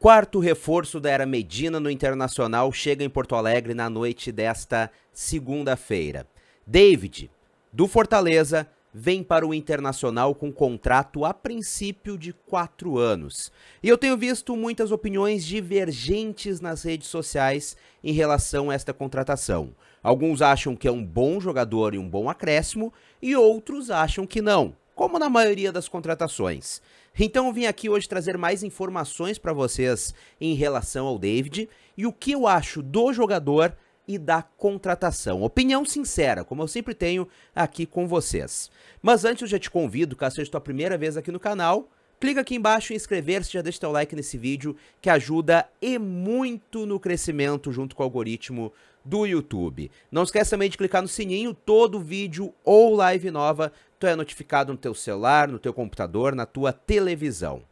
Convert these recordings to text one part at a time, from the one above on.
Quarto reforço da Era Medina no Internacional chega em Porto Alegre na noite desta segunda-feira. David, do Fortaleza, vem para o Internacional com contrato a princípio de quatro anos. E eu tenho visto muitas opiniões divergentes nas redes sociais em relação a esta contratação. Alguns acham que é um bom jogador e um bom acréscimo, e outros acham que não como na maioria das contratações. Então eu vim aqui hoje trazer mais informações para vocês em relação ao David e o que eu acho do jogador e da contratação. Opinião sincera, como eu sempre tenho aqui com vocês. Mas antes eu já te convido, caso seja tua primeira vez aqui no canal, clica aqui embaixo em inscrever-se, já deixa teu like nesse vídeo, que ajuda e muito no crescimento junto com o algoritmo do YouTube. Não esquece também de clicar no sininho, todo vídeo ou live nova tu é notificado no teu celular, no teu computador, na tua televisão.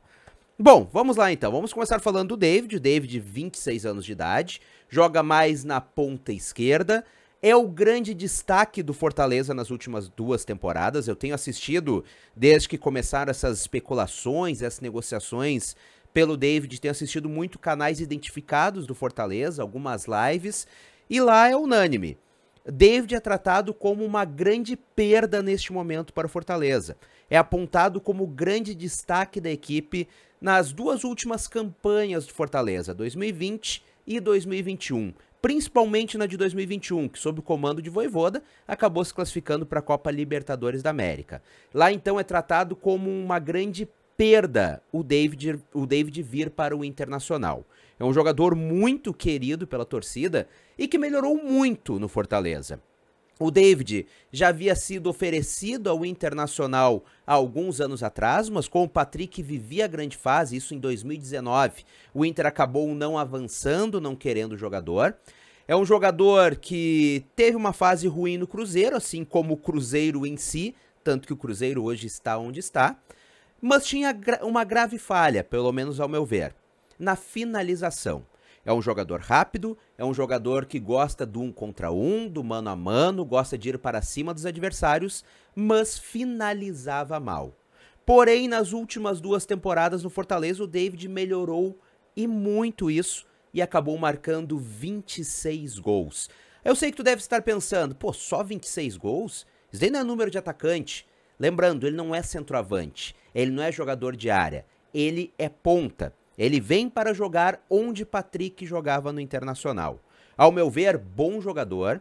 Bom, vamos lá então. Vamos começar falando do David. O David, 26 anos de idade, joga mais na ponta esquerda. É o grande destaque do Fortaleza nas últimas duas temporadas. Eu tenho assistido desde que começaram essas especulações, essas negociações pelo David, tenho assistido muito canais identificados do Fortaleza, algumas lives, e lá é unânime. David é tratado como uma grande perda neste momento para o Fortaleza. É apontado como grande destaque da equipe nas duas últimas campanhas de Fortaleza, 2020 e 2021. Principalmente na de 2021, que sob o comando de Voivoda, acabou se classificando para a Copa Libertadores da América. Lá então é tratado como uma grande perda o David, o David vir para o Internacional. É um jogador muito querido pela torcida e que melhorou muito no Fortaleza. O David já havia sido oferecido ao Internacional há alguns anos atrás, mas com o Patrick vivia a grande fase, isso em 2019. O Inter acabou não avançando, não querendo o jogador. É um jogador que teve uma fase ruim no Cruzeiro, assim como o Cruzeiro em si, tanto que o Cruzeiro hoje está onde está mas tinha gra uma grave falha, pelo menos ao meu ver, na finalização. É um jogador rápido, é um jogador que gosta do um contra um, do mano a mano, gosta de ir para cima dos adversários, mas finalizava mal. Porém, nas últimas duas temporadas no Fortaleza, o David melhorou e muito isso e acabou marcando 26 gols. Eu sei que tu deve estar pensando, pô, só 26 gols? Isso daí não é número de atacante. Lembrando, ele não é centroavante ele não é jogador de área, ele é ponta. Ele vem para jogar onde Patrick jogava no Internacional. Ao meu ver, bom jogador.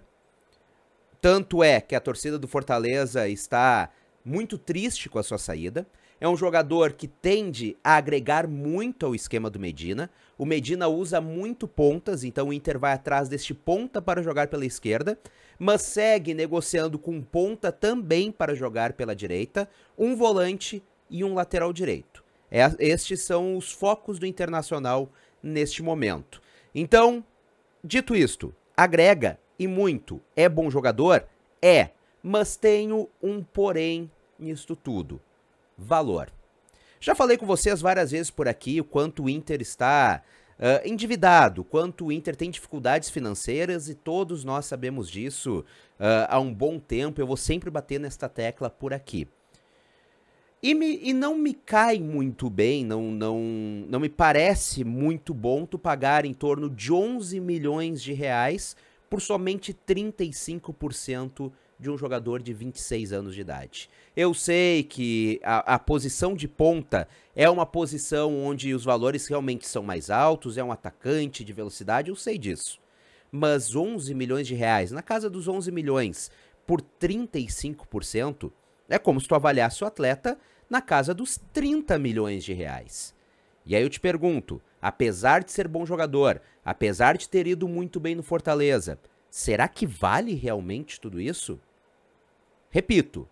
Tanto é que a torcida do Fortaleza está muito triste com a sua saída. É um jogador que tende a agregar muito ao esquema do Medina. O Medina usa muito pontas, então o Inter vai atrás deste ponta para jogar pela esquerda, mas segue negociando com ponta também para jogar pela direita, um volante e um lateral direito. É, estes são os focos do Internacional neste momento. Então, dito isto, agrega e muito. É bom jogador? É, mas tenho um porém nisto tudo: valor. Já falei com vocês várias vezes por aqui o quanto o Inter está uh, endividado, quanto o Inter tem dificuldades financeiras e todos nós sabemos disso uh, há um bom tempo. Eu vou sempre bater nesta tecla por aqui. E, me, e não me cai muito bem, não, não, não me parece muito bom tu pagar em torno de 11 milhões de reais por somente 35% de um jogador de 26 anos de idade. Eu sei que a, a, posição de ponta é uma posição onde os valores realmente são mais altos, é um atacante de velocidade, eu sei disso. Mas 11 milhões de reais, na casa dos 11 milhões, por 35%, é como se tu avaliasse o atleta na casa dos 30 milhões de reais. E aí eu te pergunto, apesar de ser bom jogador, apesar de ter ido muito bem no Fortaleza, será que vale realmente tudo isso? Repito,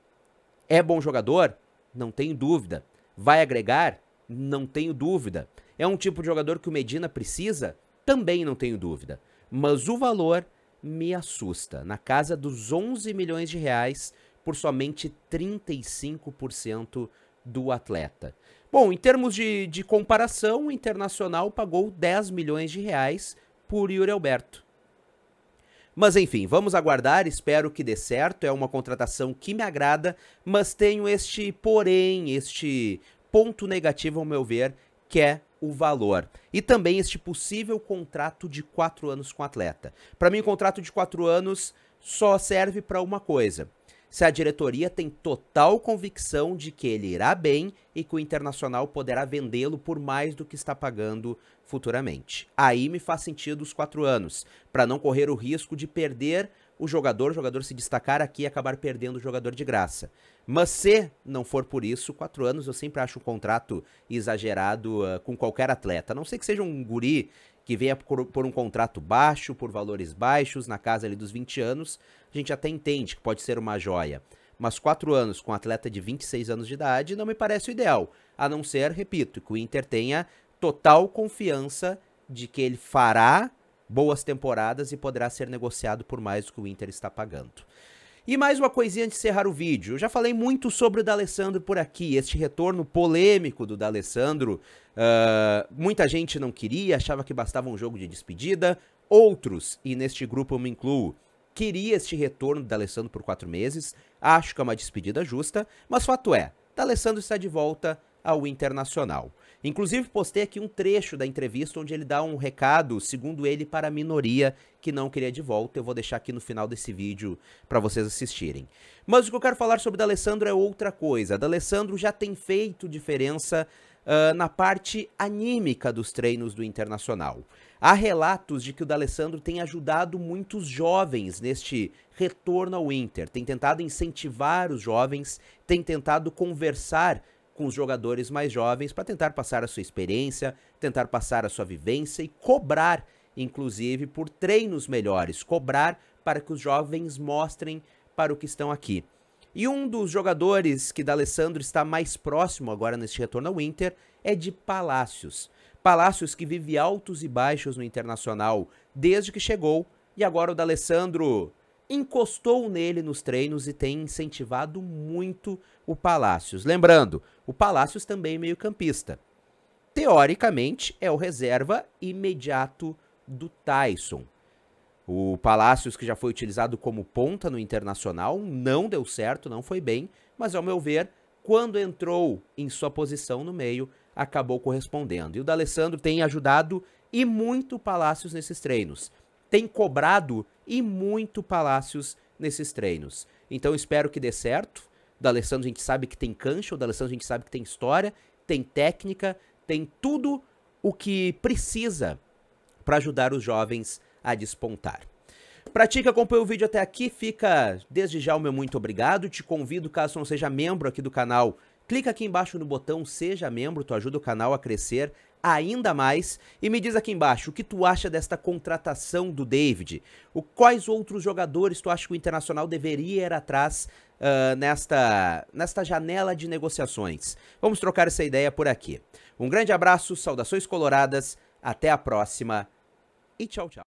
é bom jogador? Não tenho dúvida. Vai agregar? Não tenho dúvida. É um tipo de jogador que o Medina precisa? Também não tenho dúvida. Mas o valor me assusta. Na casa dos 11 milhões de reais por somente 35% do atleta. Bom, em termos de, de comparação, o Internacional pagou 10 milhões de reais por Yuri Alberto. Mas enfim, vamos aguardar, espero que dê certo, é uma contratação que me agrada, mas tenho este porém, este ponto negativo ao meu ver, que é o valor. E também este possível contrato de 4 anos com o atleta. Para mim, o contrato de 4 anos só serve para uma coisa: se a diretoria tem total convicção de que ele irá bem e que o Internacional poderá vendê-lo por mais do que está pagando futuramente. Aí me faz sentido os quatro anos, para não correr o risco de perder o jogador, o jogador se destacar aqui e acabar perdendo o jogador de graça. Mas se não for por isso, quatro anos eu sempre acho um contrato exagerado uh, com qualquer atleta. A não sei que seja um guri que venha por, por, um contrato baixo, por valores baixos, na casa ali dos 20 anos, a gente até entende que pode ser uma joia. Mas quatro anos com um atleta de 26 anos de idade não me parece o ideal, a não ser, repito, que o Inter tenha total confiança de que ele fará boas temporadas e poderá ser negociado por mais do que o Inter está pagando. E mais uma coisinha antes de encerrar o vídeo. Eu já falei muito sobre o D'Alessandro por aqui, este retorno polêmico do D'Alessandro. Uh, muita gente não queria, achava que bastava um jogo de despedida. Outros, e neste grupo eu me incluo, queria este retorno do D'Alessandro por quatro meses. Acho que é uma despedida justa, mas fato é, D'Alessandro está de volta ao Internacional. Inclusive, postei aqui um trecho da entrevista onde ele dá um recado, segundo ele, para a minoria que não queria de volta. Eu vou deixar aqui no final desse vídeo para vocês assistirem. Mas o que eu quero falar sobre o D'Alessandro é outra coisa. D'Alessandro já tem feito diferença uh, na parte anímica dos treinos do Internacional. Há relatos de que o D'Alessandro tem ajudado muitos jovens neste retorno ao Inter, tem tentado incentivar os jovens, tem tentado conversar com os jogadores mais jovens para tentar passar a sua experiência, tentar passar a sua vivência e cobrar, inclusive, por treinos melhores, cobrar para que os jovens mostrem para o que estão aqui. E um dos jogadores que D'Alessandro está mais próximo agora neste retorno ao Inter é de Palácios. Palácios que vive altos e baixos no Internacional desde que chegou e agora o D'Alessandro encostou nele nos treinos e tem incentivado muito o Palácios. Lembrando, o Palácios também é meio-campista. Teoricamente, é o reserva imediato do Tyson. O Palácios, que já foi utilizado como ponta no internacional, não deu certo, não foi bem, mas ao meu ver, quando entrou em sua posição no meio, acabou correspondendo. E o D'Alessandro tem ajudado e muito Palácios nesses treinos. Tem cobrado e muito Palácios nesses treinos. Então espero que dê certo. Da Alessandro a gente sabe que tem cancha, da Alessandro a gente sabe que tem história, tem técnica, tem tudo o que precisa para ajudar os jovens a despontar. Para ti que acompanhou o vídeo até aqui, fica desde já o meu muito obrigado. Te convido, caso não seja membro aqui do canal, clica aqui embaixo no botão Seja Membro, tu ajuda o canal a crescer, ainda mais e me diz aqui embaixo o que tu acha desta contratação do David. O, quais outros jogadores tu acha que o Internacional deveria ir atrás uh, nesta, nesta janela de negociações? Vamos trocar essa ideia por aqui. Um grande abraço, saudações coloradas, até a próxima e tchau, tchau.